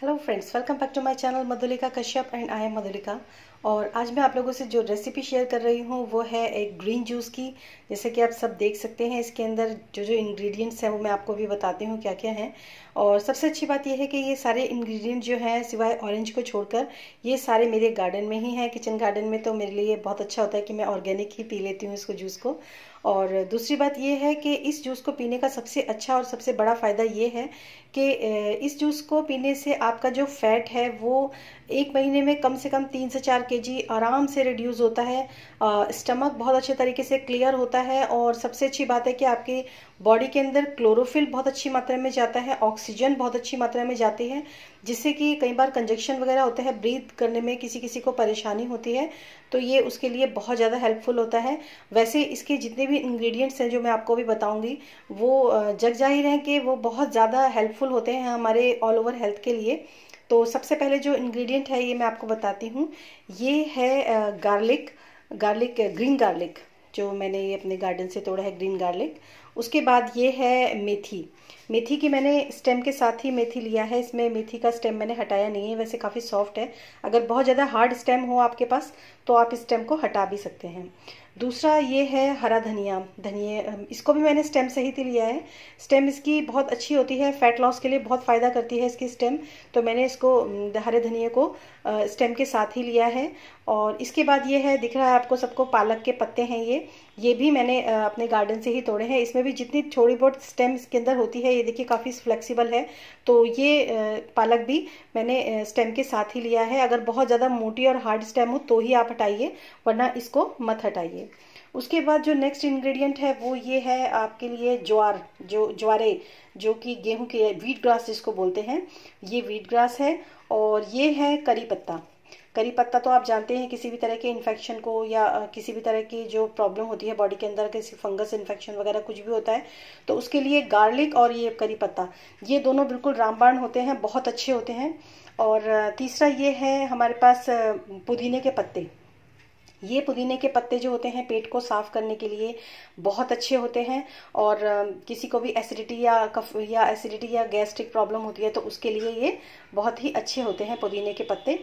hello friends welcome back to my channel Madhulika Kashyap and I am Madhulika और आज मैं आप लोगों से जो रेसिपी शेयर कर रही हूँ वो है एक ग्रीन जूस की जैसे कि आप सब देख सकते हैं इसके अंदर जो जो इंग्रेडिएंट्स हैं वो मैं आपको भी बताती हूँ क्या क्या हैं और सबसे अच्छी बात यह है कि ये सारे इंग्रेडिएंट जो हैं सिवाय ऑरेंज को छोड़कर ये सारे मेरे गार्डन में ही हैं किचन गार्डन में तो मेरे लिए बहुत अच्छा होता है कि मैं ऑर्गेनिक ही पी लेती हूँ इसको जूस को और दूसरी बात यह है कि इस जूस को पीने का सबसे अच्छा और सबसे बड़ा फ़ायदा ये है कि इस जूस को पीने से आपका जो फैट है वो एक महीने में कम से कम तीन से चार के जी आराम से रिड्यूज़ होता है स्टमक बहुत अच्छे तरीके से क्लियर होता है और सबसे अच्छी बात है कि आपकी बॉडी के अंदर क्लोरोफिल बहुत अच्छी मात्रा में जाता है ऑक्सीजन बहुत अच्छी मात्रा में जाती है जिससे कि कई बार कंजक्शन वगैरह होता है ब्रीथ करने में किसी किसी को परेशानी होती है तो ये उसके लिए बहुत ज़्यादा हेल्पफुल होता है वैसे इसके जितने भी इंग्रेडिएंट्स हैं जो मैं आपको भी बताऊंगी वो जग जाहिर हैं कि वो बहुत ज़्यादा हेल्पफुल होते हैं हमारे ऑल ओवर हेल्थ के लिए तो सबसे पहले जो इंग्रेडिएंट है ये मैं आपको बताती हूँ ये है गार्लिक गार्लिक ग्रीन गार्लिक जो मैंने ये अपने गार्डन से तोड़ा है ग्रीन गार्लिक उसके बाद ये है मेथी मेथी की मैंने स्टेम के साथ ही मेथी लिया है इसमें मेथी का स्टेम मैंने हटाया नहीं है वैसे काफ़ी सॉफ्ट है अगर बहुत ज़्यादा हार्ड स्टेम हो आपके पास तो आप इस स्टेम को हटा भी सकते हैं दूसरा ये है हरा धनिया धनिया इसको भी मैंने स्टेम से ही तो लिया है स्टेम इसकी बहुत अच्छी होती है फैट लॉस के लिए बहुत फ़ायदा करती है इसकी स्टेम तो मैंने इसको हरे धनिया को स्टेम के साथ ही लिया है और इसके बाद ये है दिख रहा है आपको सबको पालक के पत्ते हैं ये ये भी मैंने अपने गार्डन से ही तोड़े हैं इसमें भी जितनी थोड़ी बहुत स्टेम इसके अंदर होती है ये देखिए काफ़ी फ्लेक्सीबल है तो ये पालक भी मैंने स्टेम के साथ ही लिया है अगर बहुत ज़्यादा मोटी और हार्ड स्टेम हो तो ही आप हटाइए वरना इसको मत हटाइए उसके बाद जो नेक्स्ट इंग्रेडिएंट है वो ये है आपके लिए ज्वार जो ज्वारे जो कि गेहूं के वीट ग्रास जिसको बोलते हैं ये वीट ग्रास है और ये है करी पत्ता करी पत्ता तो आप जानते हैं किसी भी तरह के इन्फेक्शन को या किसी भी तरह की जो प्रॉब्लम होती है बॉडी के अंदर किसी फंगस इन्फेक्शन वगैरह कुछ भी होता है तो उसके लिए गार्लिक और ये करी पत्ता ये दोनों बिल्कुल रामबाण होते हैं बहुत अच्छे होते हैं और तीसरा ये है हमारे पास पुदीने के पत्ते ये पुदीने के पत्ते जो होते हैं पेट को साफ करने के लिए बहुत अच्छे होते हैं और किसी को भी एसिडिटी या कफ या एसिडिटी या गैस्ट्रिक प्रॉब्लम होती है तो उसके लिए ये बहुत ही अच्छे होते हैं पुदीने के पत्ते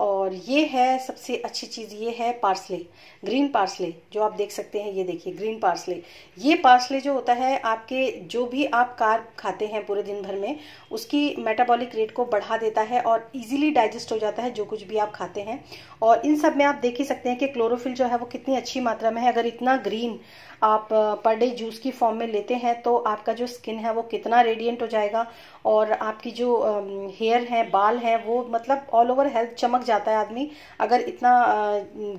और ये है सबसे अच्छी चीज़ ये है पार्सले ग्रीन पार्सले जो आप देख सकते हैं ये देखिए ग्रीन पार्सले ये पार्सले जो होता है आपके जो भी आप कार खाते हैं पूरे दिन भर में उसकी मेटाबॉलिक रेट को बढ़ा देता है और इजीली डाइजेस्ट हो जाता है जो कुछ भी आप खाते हैं और इन सब में आप देख ही सकते हैं कि क्लोरोफिल जो है वो कितनी अच्छी मात्रा में है अगर इतना ग्रीन आप पर डे जूस की फॉर्म में लेते हैं तो आपका जो स्किन है वो कितना रेडिएंट हो जाएगा और आपकी जो हेयर है बाल है वो मतलब ऑल ओवर हेल्थ चमक जाता है आदमी अगर इतना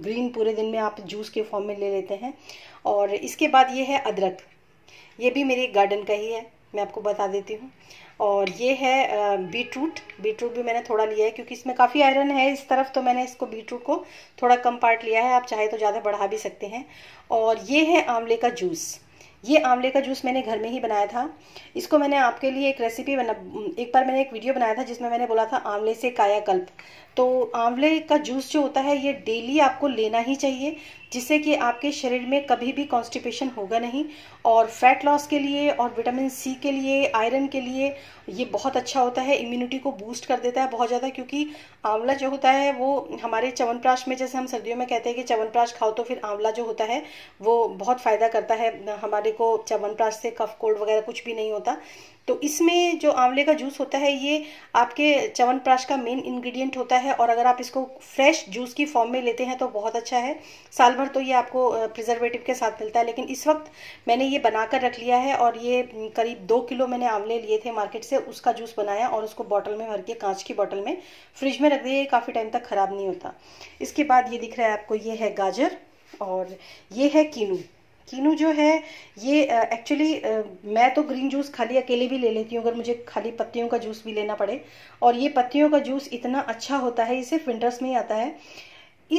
ग्रीन पूरे दिन में आप जूस के फॉर्म में ले लेते हैं और इसके बाद ये है अदरक ये भी मेरे गार्डन का ही है मैं आपको बता देती हूँ और ये है बीट रूट बीट रूट भी मैंने थोड़ा लिया है क्योंकि इसमें काफ़ी आयरन है इस तरफ तो मैंने इसको बीट रूट को थोड़ा कम पार्ट लिया है आप चाहे तो ज़्यादा बढ़ा भी सकते हैं और ये है आंवले का जूस ये आंवले का जूस मैंने घर में ही बनाया था इसको मैंने आपके लिए एक रेसिपी बना एक बार मैंने एक वीडियो बनाया था जिसमें मैंने बोला था आंवले से कायाकल्प तो आंवले का जूस जो होता है ये डेली आपको लेना ही चाहिए जिससे कि आपके शरीर में कभी भी कॉन्स्टिपेशन होगा नहीं और फैट लॉस के लिए और विटामिन सी के लिए आयरन के लिए ये बहुत अच्छा होता है इम्यूनिटी को बूस्ट कर देता है बहुत ज़्यादा क्योंकि आंवला जो होता है वो हमारे चवनप्राश में जैसे हम सर्दियों में कहते हैं कि चवनप्राश खाओ तो फिर आंवला जो होता है वो बहुत फ़ायदा करता है हमारे को चवनप्राश से कफ कोल्ड वगैरह कुछ भी नहीं होता तो इसमें जो आंवले का जूस होता है ये आपके च्यवनप्राश का मेन इंग्रेडिएंट होता है और अगर आप इसको फ्रेश जूस की फॉर्म में लेते हैं तो बहुत अच्छा है साल भर तो ये आपको प्रिजर्वेटिव के साथ मिलता है लेकिन इस वक्त मैंने ये बनाकर रख लिया है और ये करीब दो किलो मैंने आंवले लिए थे मार्केट से उसका जूस बनाया और उसको बॉटल में भर के कांच की बॉटल में फ्रिज में रख दिया काफ़ी टाइम तक ख़राब नहीं होता इसके बाद ये दिख रहा है आपको ये है गाजर और ये है कीनू कीनू जो है ये एक्चुअली मैं तो ग्रीन जूस खाली अकेले भी ले लेती हूँ अगर मुझे खाली पत्तियों का जूस भी लेना पड़े और ये पत्तियों का जूस इतना अच्छा होता है ये सिर्फ विंटर्स में ही आता है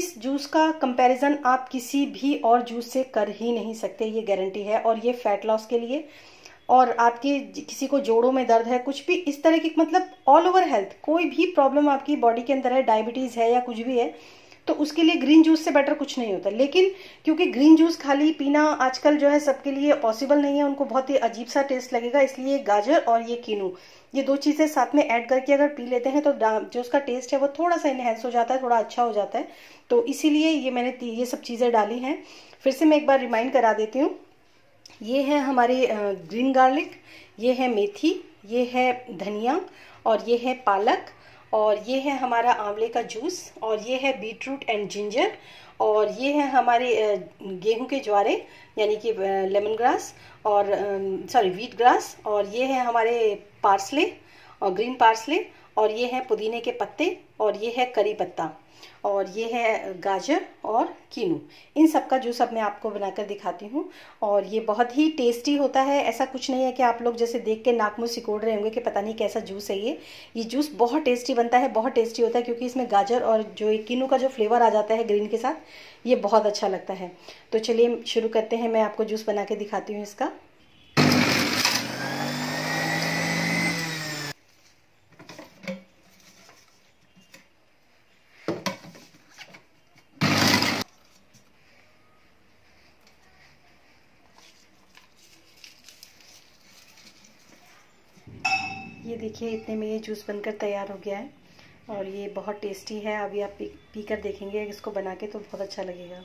इस जूस का कंपैरिजन आप किसी भी और जूस से कर ही नहीं सकते ये गारंटी है और ये फैट लॉस के लिए और आपके किसी को जोड़ों में दर्द है कुछ भी इस तरह की मतलब ऑल ओवर हेल्थ कोई भी प्रॉब्लम आपकी बॉडी के अंदर है डायबिटीज़ है या कुछ भी है तो उसके लिए ग्रीन जूस से बेटर कुछ नहीं होता लेकिन क्योंकि ग्रीन जूस खाली पीना आजकल जो है सबके लिए पॉसिबल नहीं है उनको बहुत ही अजीब सा टेस्ट लगेगा इसलिए गाजर और ये कीनू ये दो चीज़ें साथ में ऐड करके अगर पी लेते हैं तो जो उसका टेस्ट है वो थोड़ा सा इनहेंस हो जाता है थोड़ा अच्छा हो जाता है तो इसीलिए ये मैंने ये सब चीज़ें डाली हैं फिर से मैं एक बार रिमाइंड करा देती हूँ ये है हमारे ग्रीन गार्लिक ये है मेथी ये है धनिया और ये है पालक और ये है हमारा आंवले का जूस और ये है बीटरूट एंड जिंजर और ये है हमारे गेहूं के ज्वारे यानी कि लेमन ग्रास और सॉरी वीट ग्रास और ये है हमारे पार्सले और ग्रीन पार्सले और ये है पुदीने के पत्ते और ये है करी पत्ता और ये है गाजर और कीनू इन सब का जूस अब मैं आपको बनाकर दिखाती हूँ और ये बहुत ही टेस्टी होता है ऐसा कुछ नहीं है कि आप लोग जैसे देख के नाक मुँह सिकोड़ रहे होंगे कि पता नहीं कैसा जूस है ये ये जूस बहुत टेस्टी बनता है बहुत टेस्टी होता है क्योंकि इसमें गाजर और जो कीनू का जो फ्लेवर आ जाता है ग्रीन के साथ ये बहुत अच्छा लगता है तो चलिए शुरू करते हैं मैं आपको जूस बना के दिखाती हूँ इसका ये देखिए इतने में ये जूस बनकर तैयार हो गया है और ये बहुत टेस्टी है अभी आप पी, पी कर देखेंगे इसको बना के तो बहुत अच्छा लगेगा